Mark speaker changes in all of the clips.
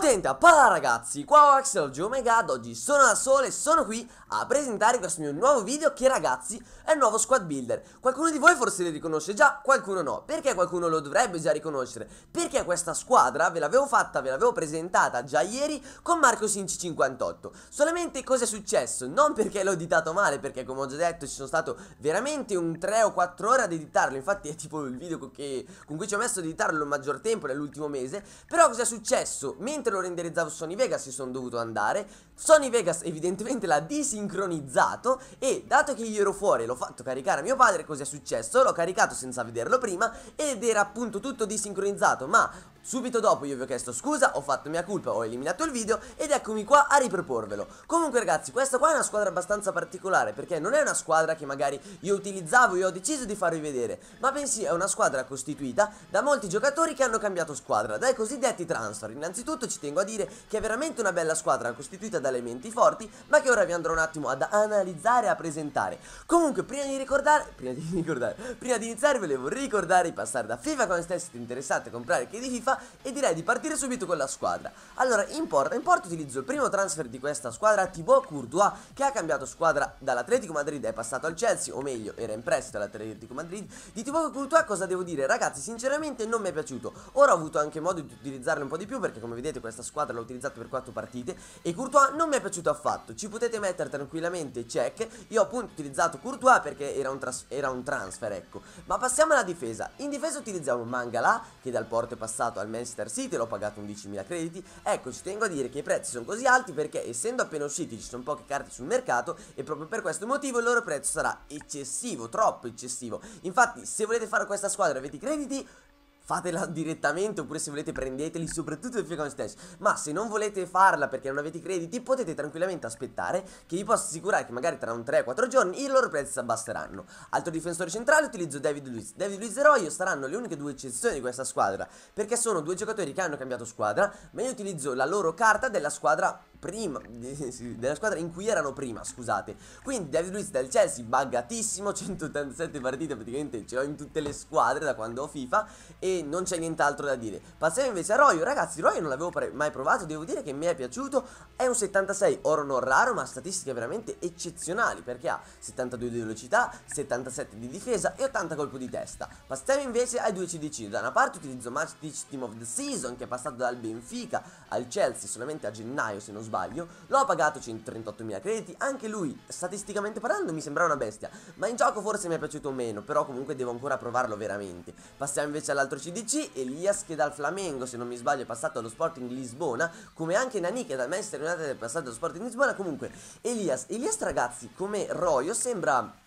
Speaker 1: Potente parla ragazzi, qua Axel oh Geomegad, oggi sono da sole e sono qui a presentare questo mio nuovo video che ragazzi è il nuovo squad builder Qualcuno di voi forse lo riconosce già, qualcuno no, perché qualcuno lo dovrebbe già riconoscere? Perché questa squadra ve l'avevo fatta, ve l'avevo presentata già ieri con Marco Sinci 58 Solamente cosa è successo? Non perché l'ho editato male, perché come ho già detto ci sono stato veramente un 3 o 4 ore ad editarlo Infatti è tipo il video con, che, con cui ci ho messo ad editarlo il maggior tempo nell'ultimo mese Però cosa è successo? Mentre mentre lo renderizzavo su Sony Vegas, si sono dovuto andare Sony Vegas evidentemente l'ha disincronizzato e dato che io ero fuori l'ho fatto caricare a mio padre, cosa è successo? L'ho caricato senza vederlo prima ed era appunto tutto disincronizzato, ma subito dopo io vi ho chiesto scusa, ho fatto mia colpa, ho eliminato il video ed eccomi qua a riproporvelo. Comunque ragazzi, questa qua è una squadra abbastanza particolare perché non è una squadra che magari io utilizzavo e ho deciso di farvi vedere, ma bensì è una squadra costituita da molti giocatori che hanno cambiato squadra, dai cosiddetti transfer. Innanzitutto ci tengo a dire che è veramente una bella squadra costituita da da elementi forti, ma che ora vi andrò un attimo ad analizzare e a presentare. Comunque, prima di ricordare, prima di ricordare, prima di iniziare volevo ricordare di passare da FIFA con se siete interessati a comprare che di FIFA e direi di partire subito con la squadra. Allora, in porta, in porta utilizzo il primo transfer di questa squadra, Thibaut Courtois, che ha cambiato squadra dall'Atletico Madrid è passato al Chelsea, o meglio, era in prestito all'Atletico Madrid. Di Thibaut Courtois cosa devo dire? Ragazzi, sinceramente non mi è piaciuto. Ora ho avuto anche modo di utilizzarlo un po' di più perché come vedete questa squadra l'ho utilizzato per 4 partite e Courtois non mi è piaciuto affatto Ci potete mettere tranquillamente check Io appunto ho utilizzato Courtois perché era un, era un transfer ecco Ma passiamo alla difesa In difesa utilizziamo Mangala che dal Porto è passato al Manchester City L'ho pagato 11.000 crediti Ecco ci tengo a dire che i prezzi sono così alti perché essendo appena usciti ci sono poche carte sul mercato E proprio per questo motivo il loro prezzo sarà eccessivo, troppo eccessivo Infatti se volete fare questa squadra e avete i crediti fatela direttamente oppure se volete prendeteli soprattutto il Fiacon Stash ma se non volete farla perché non avete i crediti potete tranquillamente aspettare che vi posso assicurare che magari tra un 3-4 giorni i loro prezzi si abbasseranno altro difensore centrale utilizzo David Luiz David Luiz e Royo saranno le uniche due eccezioni di questa squadra perché sono due giocatori che hanno cambiato squadra ma io utilizzo la loro carta della squadra prima della squadra in cui erano prima, scusate. Quindi David Luiz del Chelsea bagatissimo, 187 partite praticamente ce l'ho in tutte le squadre da quando ho FIFA e non c'è nient'altro da dire. Passiamo invece a Royo, ragazzi, Royo non l'avevo mai provato, devo dire che mi è piaciuto, è un 76 oro non raro, ma statistiche veramente eccezionali perché ha 72 di velocità, 77 di difesa e 80 colpo di testa. Passiamo invece ai due CDC, da una parte utilizzo Match Team of the Season che è passato dal Benfica al Chelsea solamente a gennaio se non sbaglio sbaglio L'ho pagato 138.000 crediti Anche lui, statisticamente parlando, mi sembra una bestia Ma in gioco forse mi è piaciuto meno Però comunque devo ancora provarlo veramente Passiamo invece all'altro CDC Elias che dal Flamengo, se non mi sbaglio, è passato allo Sporting Lisbona Come anche Nani che dal Manchester United è passato allo Sporting Lisbona Comunque, Elias, Elias ragazzi, come Royo sembra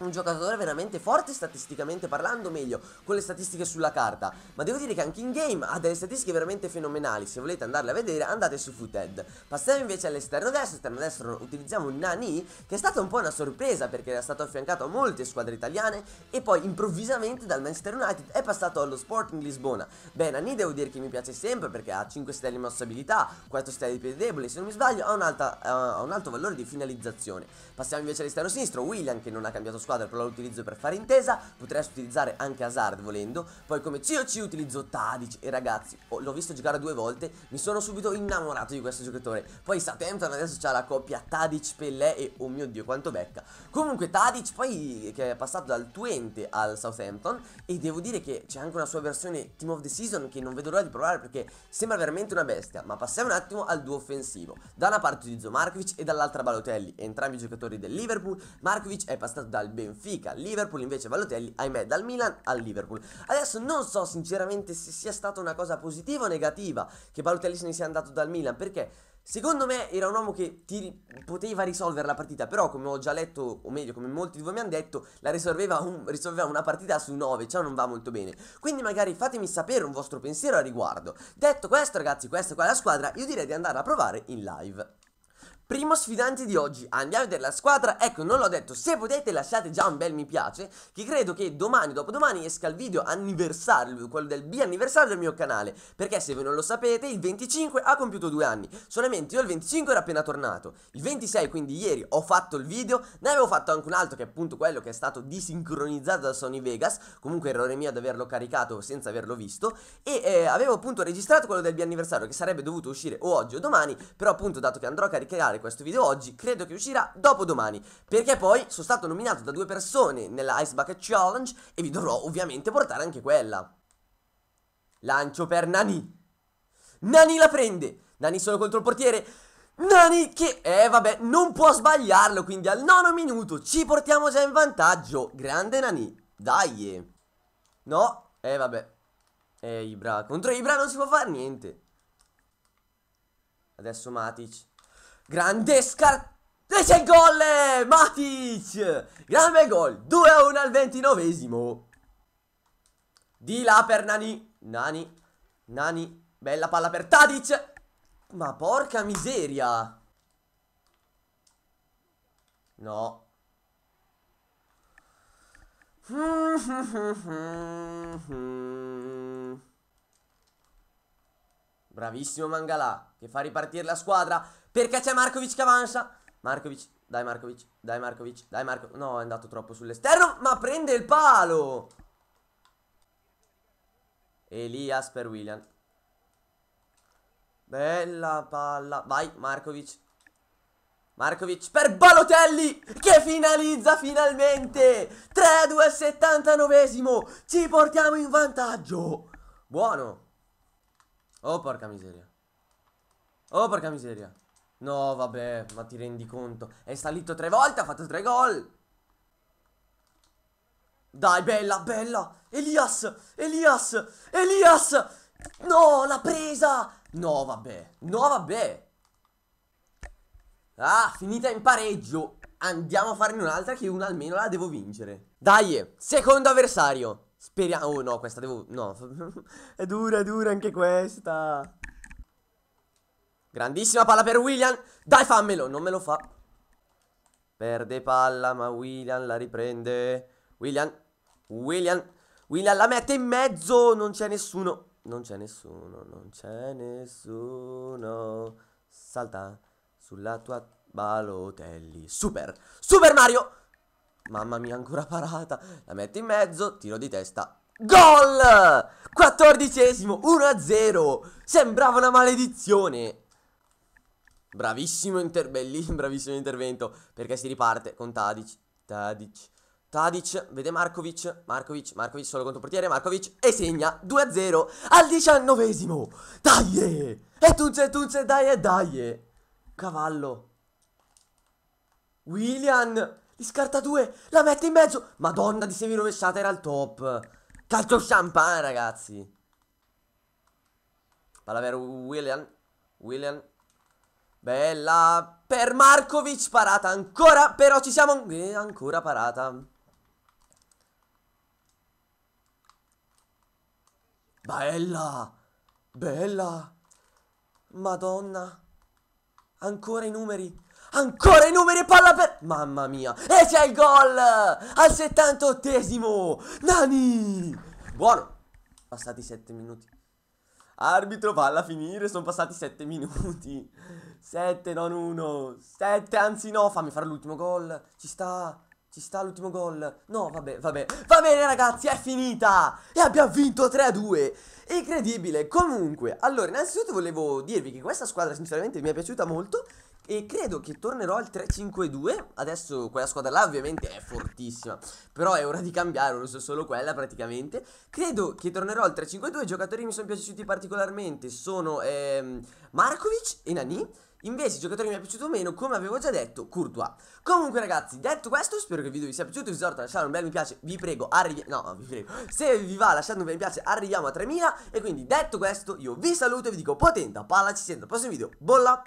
Speaker 1: un giocatore veramente forte statisticamente parlando, meglio, con le statistiche sulla carta. Ma devo dire che anche in game ha delle statistiche veramente fenomenali, se volete andarle a vedere andate su Footed. Passiamo invece all'esterno destro, esterno destro utilizziamo Nani, che è stata un po' una sorpresa perché era stato affiancato a molte squadre italiane e poi improvvisamente dal Manchester United è passato allo Sporting Lisbona. Beh, Nani devo dire che mi piace sempre perché ha 5 stelle di mossabilità, 4 stelle di piede debole, se non mi sbaglio ha un, alta, eh, un alto valore di finalizzazione. Passiamo invece all'esterno sinistro, William che non ha cambiato squadra squadra però la utilizzo per fare intesa Potresti utilizzare anche Hazard volendo Poi come COC utilizzo Tadic E ragazzi oh, l'ho visto giocare due volte Mi sono subito innamorato di questo giocatore Poi Southampton adesso c'ha la coppia Tadic Pellè e oh mio dio quanto becca Comunque Tadic poi che è passato dal Twente al Southampton E devo dire che c'è anche una sua versione Team of the Season Che non vedo l'ora di provare perché sembra veramente una bestia Ma passiamo un attimo al duo offensivo Da una parte utilizzo Markovic e dall'altra Balotelli Entrambi giocatori del Liverpool Markovic è passato dal Benfica Liverpool, invece Balotelli, ahimè, dal Milan al Liverpool. Adesso non so sinceramente se sia stata una cosa positiva o negativa che Balotelli se ne sia andato dal Milan, perché... Secondo me era un uomo che ti poteva risolvere la partita, però come ho già letto, o meglio come molti di voi mi hanno detto, la risolveva, un, risolveva una partita su 9, ciò non va molto bene. Quindi magari fatemi sapere un vostro pensiero a riguardo. Detto questo ragazzi, questa qua è la squadra, io direi di andare a provare in live. Primo sfidante di oggi, andiamo a vedere la squadra, ecco non l'ho detto, se potete lasciate già un bel mi piace Che credo che domani, dopodomani esca il video anniversario, quello del bianniversario del mio canale Perché se voi non lo sapete, il 25 ha compiuto due anni Solamente io il 25 ero appena tornato Il 26, quindi ieri, ho fatto il video Ne avevo fatto anche un altro che è appunto quello che è stato disincronizzato da Sony Vegas Comunque errore mio ad averlo caricato senza averlo visto E eh, avevo appunto registrato quello del bianniversario che sarebbe dovuto uscire o oggi o domani Però appunto dato che andrò a caricare questo video oggi, credo che uscirà dopodomani, perché poi sono stato nominato da due persone nella Ice Bucket Challenge e vi dovrò ovviamente portare anche quella. Lancio per Nani. Nani la prende. Nani solo contro il portiere. Nani che, eh vabbè, non può sbagliarlo, quindi al nono minuto ci portiamo già in vantaggio. Grande Nani, dai. No, eh vabbè. Eh Ibra, contro Ibra non si può fare niente. Adesso Matic. Grande scarpa. E c'è gol! Eh, Matic! Grande gol! 2-1 al 29esimo! Di là per Nani. Nani. Nani. Bella palla per Tadic. Ma porca miseria. No. Bravissimo Mangala che fa ripartire la squadra. Perché c'è Markovic che avanza. Markovic, dai Markovic, dai Markovic, dai Markovic. No, è andato troppo sull'esterno, ma prende il palo. Elias per William. Bella palla. Vai Markovic. Markovic per Balotelli che finalizza finalmente 3-2 79 Ci portiamo in vantaggio Buono Oh porca miseria Oh porca miseria No, vabbè, ma ti rendi conto. È salito tre volte, ha fatto tre gol. Dai, bella, bella. Elias, Elias, Elias. No, l'ha presa. No, vabbè, no, vabbè. Ah, finita in pareggio. Andiamo a farne un'altra che una almeno la devo vincere. Dai, secondo avversario. Speriamo... Oh, no, questa devo... No, è dura, è dura anche questa. Grandissima palla per William. Dai, fammelo. Non me lo fa. Perde palla, ma William la riprende. William. William. William la mette in mezzo. Non c'è nessuno. Non c'è nessuno. Non c'è nessuno. Salta sulla tua balotelli. Super. Super Mario. Mamma mia, ancora parata. La mette in mezzo. Tiro di testa. Gol! 14esimo 1-0. Sembrava una maledizione. Bravissimo, inter- bravissimo intervento. Perché si riparte con Tadic. Tadic. Tadic vede Markovic, Markovic, Markovic solo contro portiere, Markovic e segna 2-0 al diciannovesimo. Dai! E tunze, tunze, dai, dai. Cavallo. William, li scarta due, la mette in mezzo. Madonna di semi rovesciata era al top. Calcio champagne, ragazzi. Palla per William. William Bella per Markovic, parata ancora, però ci siamo eh, ancora parata. Bella, bella, madonna, ancora i numeri, ancora i numeri palla per... Mamma mia, e c'è il gol al 78esimo, Nani, buono, passati 7 minuti. Arbitro, palla a finire, sono passati 7 minuti. 7, non 1. 7, anzi no, fammi fare l'ultimo gol. Ci sta. Ci sta l'ultimo gol. No, vabbè, vabbè. Va bene ragazzi, è finita. E abbiamo vinto 3-2. a Incredibile. Comunque, allora, innanzitutto volevo dirvi che questa squadra sinceramente mi è piaciuta molto. E credo che tornerò al 3-5-2 Adesso quella squadra là ovviamente è fortissima Però è ora di cambiare, non so solo quella praticamente Credo che tornerò al 3-5-2 I giocatori mi sono piaciuti particolarmente sono ehm, Markovic e Nani Invece il giocatore mi è piaciuto meno, come avevo già detto, Courtois Comunque ragazzi, detto questo, spero che il video vi sia piaciuto Vi esorto a lasciare un bel mi piace, vi prego, arriviamo No, vi prego, se vi va lasciate un bel mi piace, arriviamo a 3000 E quindi detto questo, io vi saluto e vi dico potenta palla ci sento al prossimo video, bolla